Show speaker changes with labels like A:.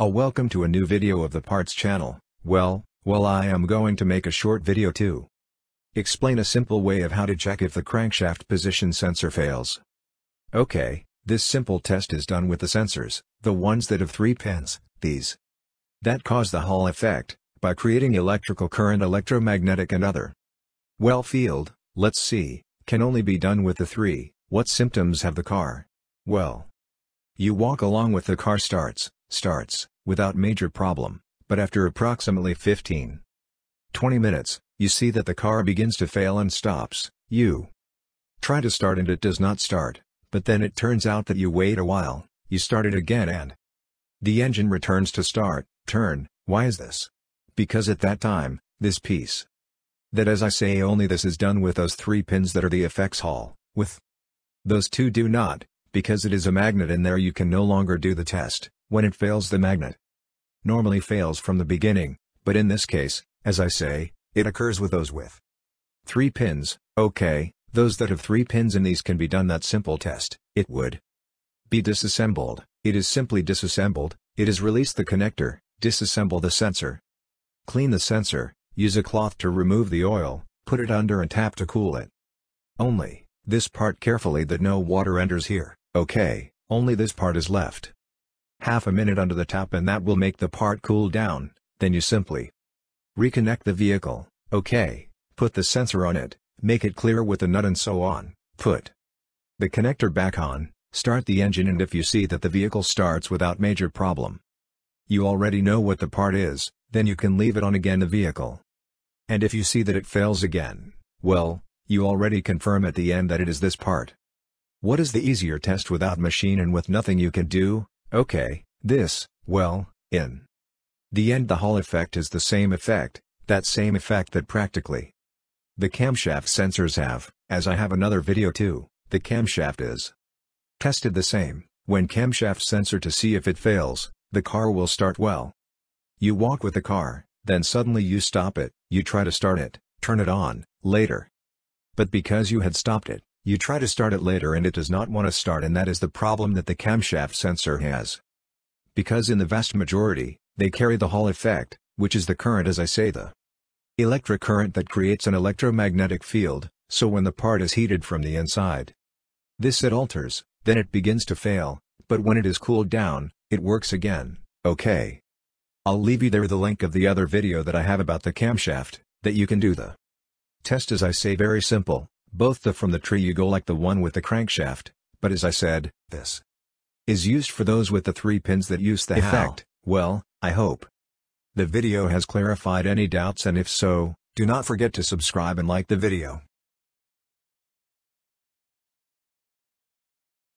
A: A welcome to a new video of the parts channel, well, well I am going to make a short video too. Explain a simple way of how to check if the crankshaft position sensor fails. Okay, this simple test is done with the sensors, the ones that have three pins, these. That cause the Hall effect, by creating electrical current electromagnetic and other. Well field, let's see, can only be done with the three, what symptoms have the car? Well. You walk along with the car starts, Starts, without major problem, but after approximately 15. 20 minutes, you see that the car begins to fail and stops, you try to start and it does not start, but then it turns out that you wait a while, you start it again and the engine returns to start, turn, why is this? Because at that time, this piece that as I say only this is done with those three pins that are the effects hall, with those two do not, because it is a magnet and there you can no longer do the test, when it fails the magnet. Normally fails from the beginning, but in this case, as I say, it occurs with those with 3 pins, okay, those that have 3 pins in these can be done that simple test, it would be disassembled, it is simply disassembled, it is release the connector, disassemble the sensor. Clean the sensor, use a cloth to remove the oil, put it under and tap to cool it. Only, this part carefully that no water enters here, okay, only this part is left half a minute under the tap and that will make the part cool down, then you simply reconnect the vehicle, ok, put the sensor on it, make it clear with the nut and so on, put the connector back on, start the engine and if you see that the vehicle starts without major problem. You already know what the part is, then you can leave it on again the vehicle. And if you see that it fails again, well, you already confirm at the end that it is this part. What is the easier test without machine and with nothing you can do? Okay, this, well, in the end the Hall effect is the same effect, that same effect that practically the camshaft sensors have, as I have another video too, the camshaft is tested the same, when camshaft sensor to see if it fails, the car will start well. You walk with the car, then suddenly you stop it, you try to start it, turn it on, later. But because you had stopped it, you try to start it later and it does not want to start and that is the problem that the camshaft sensor has. Because in the vast majority, they carry the Hall effect, which is the current as I say the electric current that creates an electromagnetic field, so when the part is heated from the inside. This it alters, then it begins to fail, but when it is cooled down, it works again, okay. I'll leave you there the link of the other video that I have about the camshaft, that you can do the test as I say very simple, both the from the tree you go like the one with the crankshaft, but as I said, this is used for those with the three pins that use the effect, how. well, I hope. The video has clarified any doubts and if so, do not forget to subscribe and like the video.